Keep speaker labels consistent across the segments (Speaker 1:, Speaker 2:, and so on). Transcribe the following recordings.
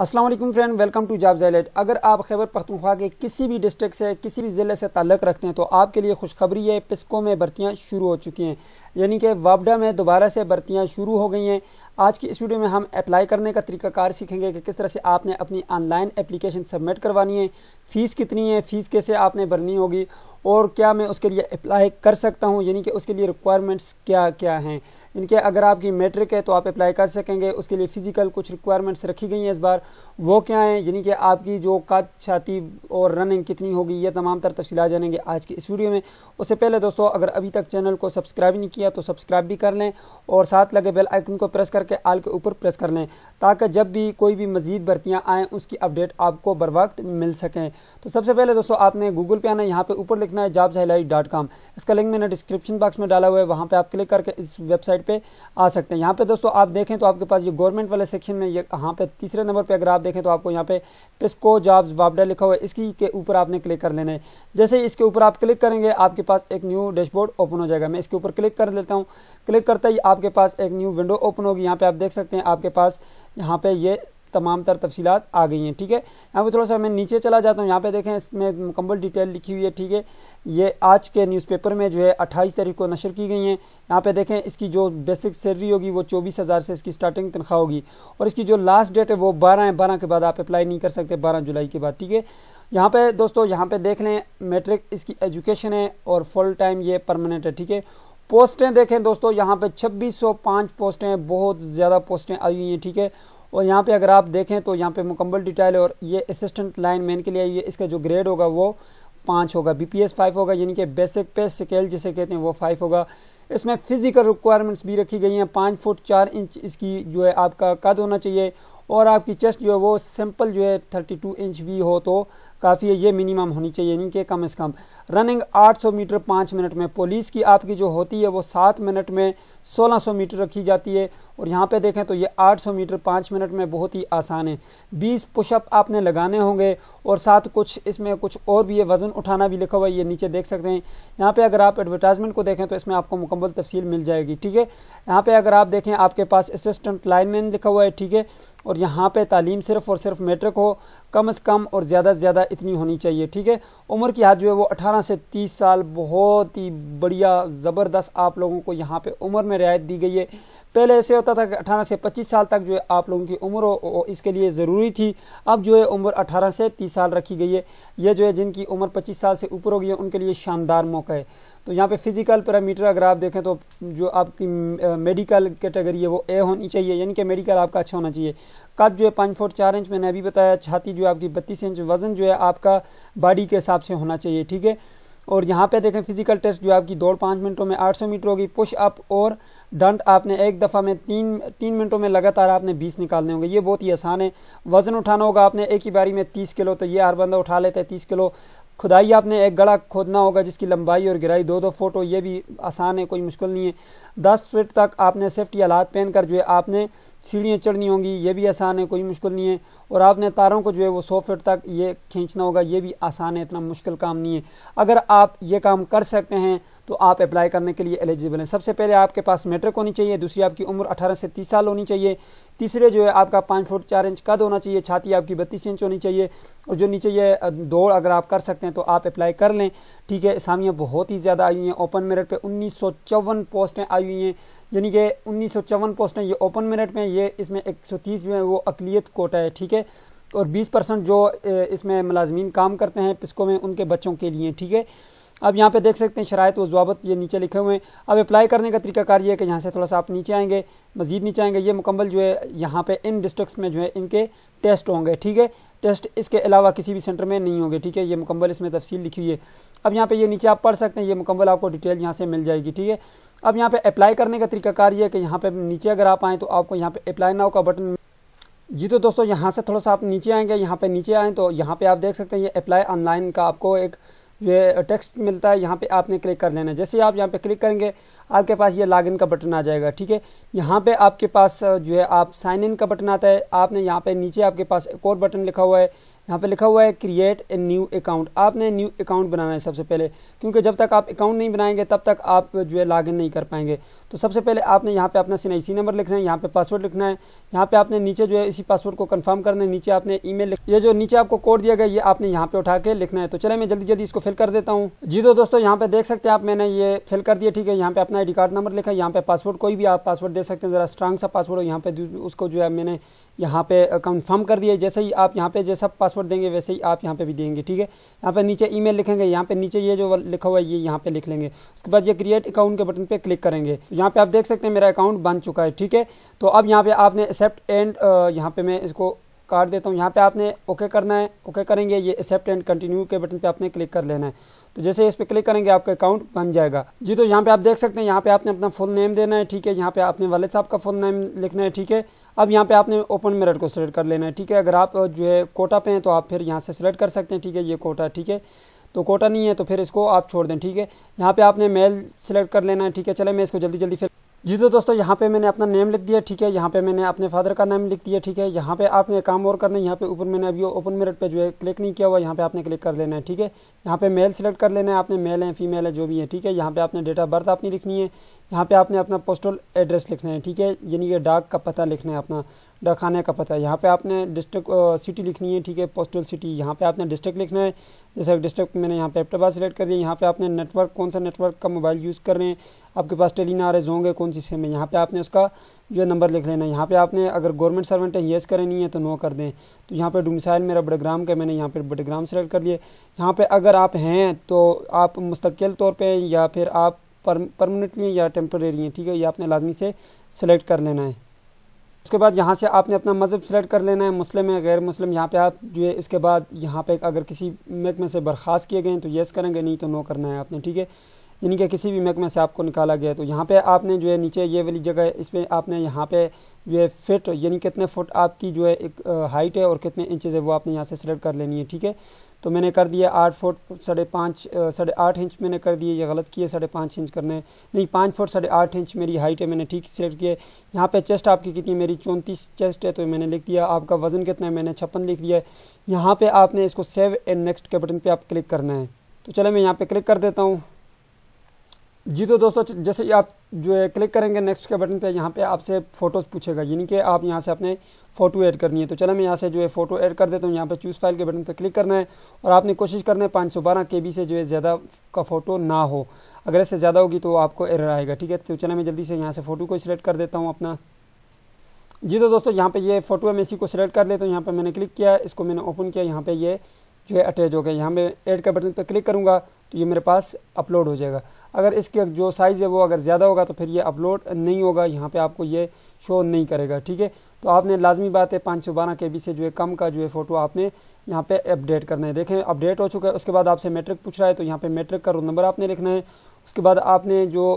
Speaker 1: Aslam friend welcome to job जैलेट अगर आप खैबर पख्तनख्वा के किसी भी डिस्ट्रिक्ट से किसी भी ज़िले से ताल्लुक़ रखते हैं तो आपके लिए खुशखबरी है पिस्को में भर्तियाँ शुरू हो चुकी हैं यानी कि वाबडा में दोबारा से भर्तियाँ शुरू हो गई हैं आज की इस वीडियो में हम अप्लाई करने का तरीकाकार सीखेंगे कि किस तरह से आपने अपनी ऑनलाइन एप्लीकेशन सबमिट करवानी है फ़ीस कितनी है फ़ीस कैसे आपने भरनी होगी और क्या मैं उसके लिए अप्लाई कर सकता हूँ यानी कि उसके लिए रिक्वायरमेंट्स क्या क्या हैं इनके अगर आपकी मेट्रिक है तो आप अप्लाई कर सकेंगे उसके लिए फ़िज़िकल कुछ रिक्वायरमेंट्स रखी गई हैं इस बार वो क्या हैं यानी कि आपकी जो कद छाती और रनिंग कितनी होगी ये तमाम तर तफसी जानेंगे आज की इस वीडियो में उससे पहले दोस्तों अगर अभी तक चैनल को सब्सक्राइब नहीं किया तो सब्सक्राइब भी कर लें और साथ लगे बेल आइकन को प्रेस करके आल के ऊपर प्रेस कर लें ताकि जब भी कोई भी मजीद भर्तियाँ आएँ उसकी अपडेट आपको बर वक्त मिल सकें तो सबसे पहले दोस्तों आपने गूगल पे आना यहाँ पर ऊपर लिख लिखना है जॉब्स हाईलाइट डॉट कॉम इसका लिंक मैंने डिस्क्रिप्शन बॉक्स में डाला हुआ है वहाँ पर आप क्लिक करके इस वेबसाइट पर आ सकते हैं यहाँ पर दोस्तों आप देखें तो आपके पास ये गवर्नमेंट वाले सेक्शन में यहाँ पर तीसरे नंबर पर अगर आप देखें तो आपको यहाँ पे पिस्को जॉब्स वापडा लिखा हुआ है इसकी के ऊपर आपने क्लिक कर लेना है जैसे ही इसके ऊपर आप क्लिक करेंगे आपके पास एक न्यू डैशबोर्ड ओपन हो जाएगा मैं इसके ऊपर क्लिक कर लेता हूँ क्लिक करता ही आपके पास एक न्यू विंडो ओपन होगी यहाँ पे आप देख सकते हैं आपके पास यहाँ पे ये तमाम तर तफसीत आ गई हैं ठीक है यहाँ पर थोड़ा सा मैं नीचे चला जाता हूँ यहाँ पे देखें इसमें मुकम्मल डिटेल लिखी हुई है ठीक है ये आज के न्यूज़पेपर में जो है अट्ठाईस तारीख को नशर की गई हैं यहाँ पे देखें इसकी जो बेसिक सैलरी होगी वो चौबीस हज़ार से इसकी स्टार्टिंग तनख्वाह होगी और इसकी जो लास्ट डेट है वो बारह है बारह के बाद आप अप्लाई नहीं कर सकते बारह जुलाई के बाद ठीक है यहाँ पे दोस्तों यहाँ पे देख लें मेट्रिक इसकी एजुकेशन है और फुल टाइम ये परमानेंट है ठीक है पोस्टें देखें दोस्तों यहाँ पे 2605 पोस्टें बहुत ज़्यादा पोस्टें आई हुई हैं ठीक है थीके? और यहाँ पे अगर आप देखें तो यहाँ पे मुकम्मल डिटेल और ये असिस्टेंट लाइन मैन के लिए ये इसका जो ग्रेड होगा वो पाँच होगा बी पी एस फाइव होगा यानी कि बेसिक पे स्केल जिसे कहते हैं वो फाइव होगा इसमें फिजिकल रिक्वायरमेंट्स भी रखी गई हैं पाँच फुट चार इंच इसकी जो है आपका कद होना चाहिए और आपकी चेस्ट जो है वो सिंपल जो है थर्टी टू इंच भी हो तो काफ़ी है ये मिनिमम होनी चाहिए यानी कि कम से कम रनिंग 800 मीटर पाँच मिनट में पुलिस की आपकी जो होती है वो सात मिनट में 1600 मीटर रखी जाती है और यहाँ पे देखें तो ये 800 मीटर पाँच मिनट में बहुत ही आसान है 20 पुशअप आपने लगाने होंगे और साथ कुछ इसमें कुछ और भी है वज़न उठाना भी लिखा हुआ है ये नीचे देख सकते हैं यहाँ पे अगर आप एडवर्टाइजमेंट को देखें तो इसमें आपको मुकम्मल तफसील मिल जाएगी ठीक है यहाँ पे अगर आप देखें आपके पास असिस्टेंट लाइनमैन लिखा हुआ है ठीक है और यहाँ पे तालीम सिर्फ और सिर्फ मेट्रिक हो कम अज़ कम और ज़्यादा से ज़्यादा इतनी होनी चाहिए ठीक है उम्र की हद जो है वो 18 से 30 साल बहुत ही बढ़िया ज़बरदस्त आप लोगों को यहाँ पे उम्र में रियायत दी गई है पहले ऐसे होता था कि अठारह से पच्चीस साल तक जो है आप लोगों की उम्र इसके लिए ज़रूरी थी अब जो है उम्र अठारह से तीस साल रखी गई है यह जो है जिनकी उम्र पच्चीस साल से ऊपर हो गई है उनके लिए शानदार मौका है तो यहाँ पे फिजिकल पैरामीटर अगर आप देखें तो जो आपकी मेडिकल कैटेगरी है वो ए होनी चाहिए यानी कि मेडिकल आपका अच्छा होना चाहिए कद जो है पाँच फुट चार इंच मैंने अभी बताया छाती जो है आपकी बत्तीस इंच वजन जो है आपका बॉडी के हिसाब से होना चाहिए ठीक है और यहाँ पे देखें फिजिकल टेस्ट जो आपकी दौड़ पाँच मिनटों में आठ सौ मीटर होगी पुश अप और डंट आपने एक दफ़ा में तीन तीन मिनटों में लगातार आपने बीस निकालने होंगे ये बहुत ही आसान है वजन उठाना होगा आपने एक ही बारी में तीस किलो तो ये हर बंदा उठा लेता है तीस किलो खुदाई आपने एक गड़ा खोदना होगा जिसकी लंबाई और गहराई दो दो फोटो ये भी आसान है कोई मुश्किल नहीं है दस फिट तक आपने सेफ्टी आलात पहन कर जो है आपने सीढ़ियाँ चढ़नी होंगी ये भी आसान है कोई मुश्किल नहीं है और आपने तारों को जो है वो सौ फिट तक ये खींचना होगा ये भी आसान है इतना मुश्किल काम नहीं है अगर आप ये काम कर सकते हैं तो आप अप्लाई करने के लिए एलिजिबल हैं सबसे पहले आपके पास मेटर मेट्रिक होनी चाहिए दूसरी आपकी उम्र अठारह से तीस साल होनी चाहिए तीसरे जो है आपका पाँच फुट चार इंच कद होना चाहिए छाती आपकी बत्तीस इंच होनी चाहिए और जो नीचे ये दौड़ अगर आप कर सकते हैं तो आप अप्लाई कर लें ठीक है असामियाँ बहुत ही ज़्यादा आई हुई हैं ओपन मेरिट पर उन्नीस पोस्टें आई हुई हैं यानी कि उन्नीस पोस्टें ये ओपन मेरिट में ये इसमें एक जो है वो अकलीत कोटा है ठीक है और बीस परसेंट जो इसमें मुलाजमीन काम करते हैं पिस्को में उनके बच्चों के लिए ठीक है अब यहाँ पे देख सकते हैं शरात व जवाबत ये नीचे लिखे हुए हैं अब अप्लाई करने का तरीकाकार ये है कि यहाँ से थोड़ा सा आप नीचे आएंगे मजीद नीचे आएंगे ये मुकम्मल जो है यहाँ पे इन डिस्ट्रिक्ट में जो है इनके टेस्ट होंगे ठीक है टेस्ट इसके अलावा किसी भी सेंटर में नहीं होंगे ठीक है ये मुकम्मल इसमें तफसील लिखी हुई है अब यहाँ पे ये नीचे आप पढ़ सकते हैं ये मुकम्मल आपको डिटेल यहाँ से मिल जाएगी ठीक है अब यहाँ पर अप्लाई करने का तरीकाकार ये है कि यहाँ पे नीचे अगर आप आएँ तो आपको यहाँ पर अप्लाई नाव का बटन जी तो दोस्तों यहाँ से थोड़ा सा आप नीचे आएंगे यहाँ पे नीचे आएँ तो यहाँ पे आप देख सकते हैं ये अप्लाई ऑनलाइन का आपको एक ये टेक्स्ट मिलता है यहाँ पे आपने क्लिक कर लेना है जैसे आप यहाँ पे क्लिक करेंगे आपके पास ये लॉगिन का बटन आ जाएगा ठीक है यहाँ पे आपके पास जो है आप साइन इन का बटन आता है आपने यहाँ पे नीचे आपके पास एक और बटन लिखा हुआ है यहाँ पे लिखा हुआ है क्रिएट ए न्यू अकाउंट आपने न्यू अकाउंट बनाना है सबसे पहले क्योंकि जब तक आप अकाउंट नहीं बनाएंगे तब तक आप जो है लॉगिन नहीं कर पाएंगे तो सबसे पहले आपने यहाँ पे अपना सी नंबर लिखना है यहाँ पे पासवर्ड लिखना है यहाँ पे आपने नीचे जो है इसी पासवर्ड को कन्फर्म करना है नीचे आपने ईमेल ये जो नीचे आपको कोड दिया गया ये आपने यहाँ पे उठा के लिखना है तो चले मैं जल्दी जल्दी इसको फिल कर देता हूँ जी तो दोस्तों यहाँ पे देख सकते हैं आप मैंने ये फिल कर दिया ठीक है यहाँ पे अपना आई कार्ड नंबर लिखा है यहाँ पे पासवर्ड कोई भी आप पासवर्ड दे सकते हैं जरा स्ट्रांग सा पासवर्ड हो यहाँ पे उसको जो है मैंने यहाँ पे कंफर्म कर दिया जैसे ही आप यहाँ पे जैसा पासवर्ड देंगे वैसे ही आप यहाँ पे भी देंगे ठीक है यहाँ पे नीचे ईमेल लिखेंगे यहाँ पे नीचे ये जो लिखा हुआ है ये यहाँ पे लिख लेंगे उसके बाद ये क्रिएट अकाउंट के बटन पे क्लिक करेंगे यहाँ पे आप देख सकते हैं मेरा अकाउंट बन चुका है ठीक है तो अब यहाँ पे आपने एक्सेप्ट एंड यहाँ पे मैं इसको काट देता हूँ यहाँ पे आपने ओके करना है ओके करेंगे ये एक्सेप्ट एंड कंटिन्यू के बटन पे आपने क्लिक कर लेना है तो जैसे इस पर क्लिक करेंगे आपका अकाउंट बन जाएगा जी तो यहाँ पे आप देख सकते हैं यहाँ पे आपने अपना फुल नेम देना है ठीक है यहाँ पे आपने वाले साहब का फुल नेम लिखना है ठीक है अब यहाँ पे आपने ओपन मेरिट को सिलेक्ट कर लेना है ठीक है अगर आप जो है कोटा पे हैं तो आप फिर यहाँ से सिलेक्ट कर सकते हैं ठीक है ये कोटा ठीक है तो कोटा नहीं है तो फिर इसको आप छोड़ दें ठीक है यहाँ पे आपने मेल सिलेक्ट कर लेना है ठीक है चले मैं इसको जल्दी जल्दी फिर जी तो दोस्तों यहाँ पे मैंने अपना नेम लिख दिया ठीक है यहाँ पे मैंने अपने फादर का नाम लिख दिया ठीक है यहाँ पे आपने काम और करना है यहाँ पे ऊपर मैंने अभी ओपन मेरिट पे जो है क्लिक नहीं किया हुआ यहाँ पे आपने क्लिक कर लेना है ठीक है यहाँ पे मेल सेलेक्ट कर लेना है आपने मेल है फीमेल है जो भी है ठीक है यहाँ पे आपने डेट ऑफ बर्थ अपनी लिखनी है यहाँ पे आपने अपना पोस्टल एड्रेस लिखना है ठीक है यानी कि डाक का पता लिखना है अपना डखाने का पता है यहाँ पे आपने डिस्ट्रिक्ट सिटी लिखनी है ठीक है पोस्टल सिटी यहाँ पे आपने डिस्ट्रिक्ट लिखना है जैसे डिस्ट्रिक्ट मैंने यहाँ पे एप्टाबाद सेलेक्ट कर दिया यहाँ पे आपने नेटवर्क कौन सा नेटवर्क का मोबाइल यूज़ कर रहे हैं आपके पास रहे आर होंगे कौन सी सिम है यहाँ पे आपने उसका जो नंबर लिख लेना है यहाँ पे आपने अगर गवर्नमेंट सर्वेंट है येस करें नहीं है तो नो कर दें तो यहाँ पर डुमसाइल मेरा बडग्राम का मैंने यहाँ पर बडग्राम सेलेक्ट कर लिए यहाँ पर अगर आप हैं तो आप मुस्तकिल तौर पर या फिर आप परमानेंटली या टेम्प्रेरी हैं ठीक है ये आपने लाजमी से सेलेक्ट कर लेना है उसके बाद यहाँ से आपने अपना मज़हब सेलेक्ट कर लेना है मुस्लिम है गैर मुस्लिम यहाँ पे आप जो है इसके बाद यहाँ पे अगर किसी मेक में से बर्खास्त किए गए तो येस करेंगे नहीं तो नो करना है आपने ठीक है यानी कि किसी भी महकमे से आपको निकाला गया तो यहाँ पे आपने जो है नीचे ये वाली जगह इस पर आपने यहाँ पे जो है फिट यानी कितने फुट आपकी जो है एक हाइट है और कितने इंचज़ है वो आपने यहाँ से सिलेक्ट कर लेनी है ठीक है तो मैंने कर दिया आठ फुट साढ़े पाँच साढ़े आठ इंच मैंने कर दिए ये गलत किए साढ़े पाँच इंच करने नहीं पाँच फुट साढ़े आठ इंच मेरी हाइट है मैंने ठीक सेलेक्ट किए यहाँ पे चेस्ट आपकी कितनी मेरी चौंतीस चेस्ट है तो मैंने लिख दिया आपका वजन कितना है मैंने छप्पन लिख दिया है यहाँ पर आपने इसको सेव एंड नेक्स्ट के बटन पर आप क्लिक करना है तो चले मैं यहाँ पर क्लिक कर देता हूँ जी तो दोस्तों जैसे आप जो है क्लिक करेंगे नेक्स्ट के बटन पे यहाँ पे आपसे फोटोज़ पूछेगा यानी कि आप यहाँ से अपने फोटो ऐड करनी है तो चलो मैं यहाँ से जो है फोटो ऐड कर देता हूँ यहाँ पे चूज़ फाइल के बटन पे क्लिक करना है और आपने कोशिश करना है पाँच सौ बारह के बी से जो है ज़्यादा का फोटो ना हो अगर इससे ज़्यादा होगी तो आपको एरर आएगा ठीक है तो चलो मैं जल्दी से यहाँ से फोटो को सिलेक्ट कर देता हूँ अपना जी तो दोस्तों यहाँ पे ये फोटो है मैं इसी को सिलेक्ट कर लेता हूँ यहाँ पे मैंने क्लिक किया इसको मैंने ओपन किया यहाँ पे ये जो है अटैच हो गया यहाँ मैं ऐड का बटन पर क्लिक करूँगा तो ये मेरे पास अपलोड हो जाएगा अगर इसके जो साइज़ है वो अगर ज़्यादा होगा तो फिर ये अपलोड नहीं होगा यहाँ पे आपको ये शो नहीं करेगा ठीक है तो आपने लाजमी बात है पाँच सौ बारह के बी से जो है कम का जो है फ़ोटो आपने यहाँ पे अपडेट करना है देखें अपडेट हो चुका है उसके बाद आपसे मेट्रिक पूछ रहा है तो यहाँ पे मेट्रिक का रोल नंबर आपने लिखना है उसके बाद आपने जो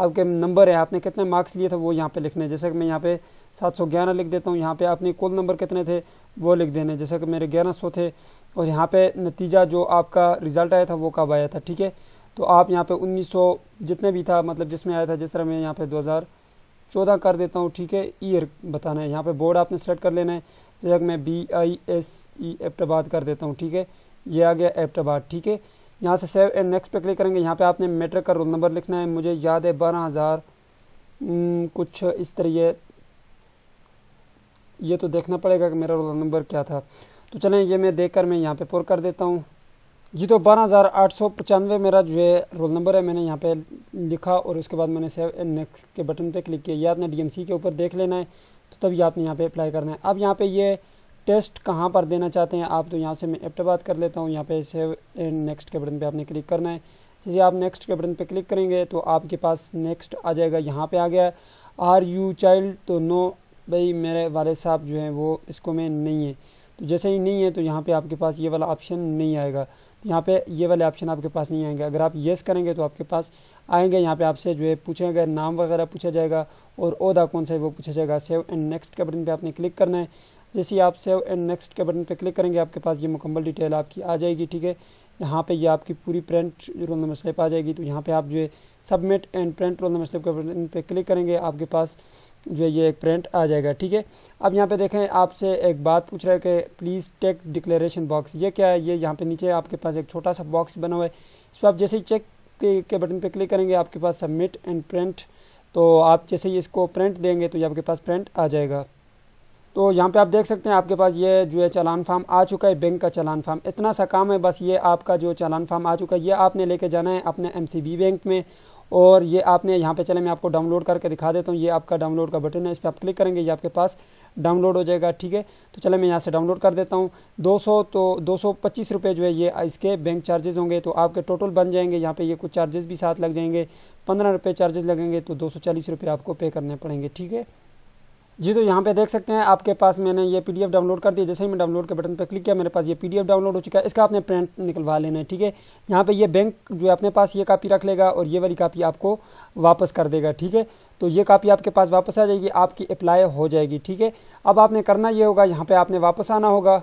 Speaker 1: आपके नंबर है आपने कितने मार्क्स लिए थे वो यहाँ पे लिखने जैसे कि मैं यहाँ पे सात सौ ग्यारह लिख देता हूँ यहाँ पे आपने कुल नंबर कितने थे वो लिख देने जैसे कि मेरे ग्यारह सौ थे और यहाँ पे नतीजा जो आपका रिजल्ट आया था वो कब आया था ठीक है तो आप यहाँ पे 1900 जितने भी था मतलब जिसमें आया था जिस तरह मैं यहाँ पे 2014 कर देता हूँ ठीक है ईयर बताना है यहाँ पे बोर्ड आपने सेलेक्ट कर लेना है जैसे मैं बी आई एस ई एप्टाबाद कर देता हूँ ठीक है ये आ गया एप्टाबाद ठीक है यहाँ से सेव एंड नेक्स्ट पे क्लिक करेंगे यहाँ पे आपने मेट्रिक का रोल नंबर लिखना है मुझे याद है बारह हज़ार हम्म, कुछ इस तरह ये तो देखना पड़ेगा कि मेरा रोल नंबर क्या था तो चलें ये मैं देख कर मैं यहाँ पे पुर कर देता हूँ जी तो बारह हज़ार आठ सौ पचानवे मेरा जो है रोल नंबर है मैंने यहाँ पे लिखा और उसके बाद मैंने सेव एंड नेक्स्ट के बटन पर क्लिक किया ये आपने डीएमसी के ऊपर देख लेना है तो तभी आपने यहाँ पर अप्लाई करना है अब यहाँ पर ये टेस्ट कहाँ पर देना चाहते हैं आप तो यहाँ से मैं एप्ट बात कर लेता हूँ यहाँ पे सेव एंड नेक्स्ट के बटन पे आपने क्लिक करना है जैसे आप नेक्स्ट के बटन पे क्लिक करेंगे तो आपके पास नेक्स्ट आ जाएगा यहाँ पे आ गया आर यू चाइल्ड तो नो भाई मेरे वाले साहब जो हैं वो इसको में नहीं है तो जैसे ही नहीं है तो यहाँ पे आपके पास ये वाला ऑप्शन नहीं आएगा तो यहाँ पे ये वाले ऑप्शन आपके पास नहीं आएंगे अगर आप येस करेंगे तो आपके पास आएंगे यहाँ पे आपसे जो है पूछेगा नाम वगैरह पूछा जाएगा और ओदा कौन सा है वो पूछा जाएगा सेव एंड नेक्स्ट के बटन पे आपने क्लिक करना है जैसे आप सेव एंड नेक्स्ट के बटन पर क्लिक करेंगे आपके पास ये मुकम्मल डिटेल आपकी आ जाएगी ठीक है यहाँ पे ये आपकी पूरी प्रिंट रोल नंबर स्लिप आ जाएगी तो यहाँ पे आप जो है submit and print roll number slip के बटन पे क्लिक करेंगे आपके पास जो है ये एक प्रिंट आ जाएगा ठीक है अब यहाँ पे देखें आपसे एक बात पूछ रहा है कि प्लीज़ टेक डिक्लेरेशन बॉक्स ये क्या है ये यहाँ पे नीचे आपके पास एक छोटा सा बॉक्स बना हुआ है इस पर आप जैसे ही चेक के, के बटन पे क्लिक करेंगे आपके पास सबमिट एंड प्रिंट तो आप जैसे ही इसको प्रिंट देंगे तो ये आपके पास प्रिंट आ जाएगा तो यहाँ पे आप देख सकते हैं आपके पास ये जो है चालान फार्म आ चुका है बैंक का चालान फार्म इतना सा काम है बस ये आपका जो चालान फार्म आ चुका है ये आपने लेके जाना है अपने एम बैंक में और ये आपने यहाँ पे चले मैं आपको डाउनलोड करके दिखा देता हूँ ये आपका डाउनलोड का बटन है इस पर आप क्लिक करेंगे ये आपके पास डाउनलोड हो जाएगा ठीक है तो चले मैं यहाँ से डाउनलोड कर देता हूँ 200 तो दो सौ जो है ये इसके बैंक चार्जेस होंगे तो आपके टोटल बन जाएंगे यहाँ पे ये कुछ चार्जेस भी साथ लग जाएंगे पंद्रह रुपये चार्जेस लगेंगे तो दो सौ आपको पे करने पड़ेंगे ठीक है जी तो यहाँ पे देख सकते हैं आपके पास मैंने ये पीडीएफ डाउनलोड कर दिया जैसे ही मैं डाउनलोड के बटन पर क्लिक किया मेरे पास ये पीडीएफ डाउनलोड हो चुका है इसका आपने प्रिंट निकलवा लेना है ठीक है यहाँ पे ये बैंक जो है अपने पास ये कापी रख लेगा और ये वाली कापी आपको वापस कर देगा ठीक है तो ये कापी आपके पास वापस आ जाएगी आपकी अप्लाई हो जाएगी ठीक है अब आपने करना ये होगा यहाँ पर आपने वापस आना होगा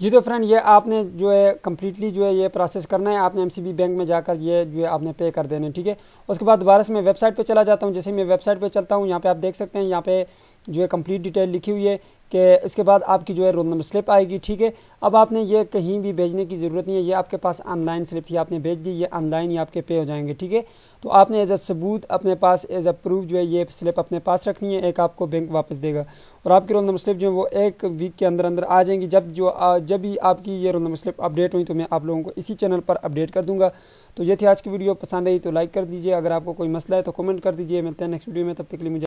Speaker 1: जी तो फ्रेंड ये आपने जो है कम्प्लीटली जो है ये प्रोसेस करना है आपने एमसीबी बैंक में जाकर ये जो है आपने पे कर देने ठीक है उसके बाद दोबारा से मैं वेबसाइट पे चला जाता हूँ जैसे मैं वेबसाइट पे चलता हूँ यहाँ पे आप देख सकते हैं यहाँ पे जो है कंप्लीट डिटेल लिखी हुई है कि इसके बाद आपकी जो है रोल नंबर स्लिप आएगी ठीक है अब आपने ये कहीं भी भेजने की ज़रूरत नहीं है ये आपके पास ऑनलाइन स्लिप थी आपने भेज दी ये ऑनलाइन ही आपके पे हो जाएंगे ठीक है तो आपने एज अ सबूत अपने पास एज अ प्रूफ जो है ये स्लिप अपने पास रखनी है एक आपको बैंक वापस देगा और आपकी रोल नंबर स्लिप जो है वो एक वीक के अंदर अंदर आ जाएंगी जब जो जब भी आपकी ये रोल नंबर स्लिप अपडेट हुई तो मैं आप लोगों को इसी चैनल पर अपडेट कर दूंगा तो ये थी आज की वीडियो पसंद आई तो लाइक कर दीजिए अगर आपको कोई मसला है तो कमेंट कर दीजिए मिलते हैं नेक्स्ट वीडियो में तब तक के लिए मुझे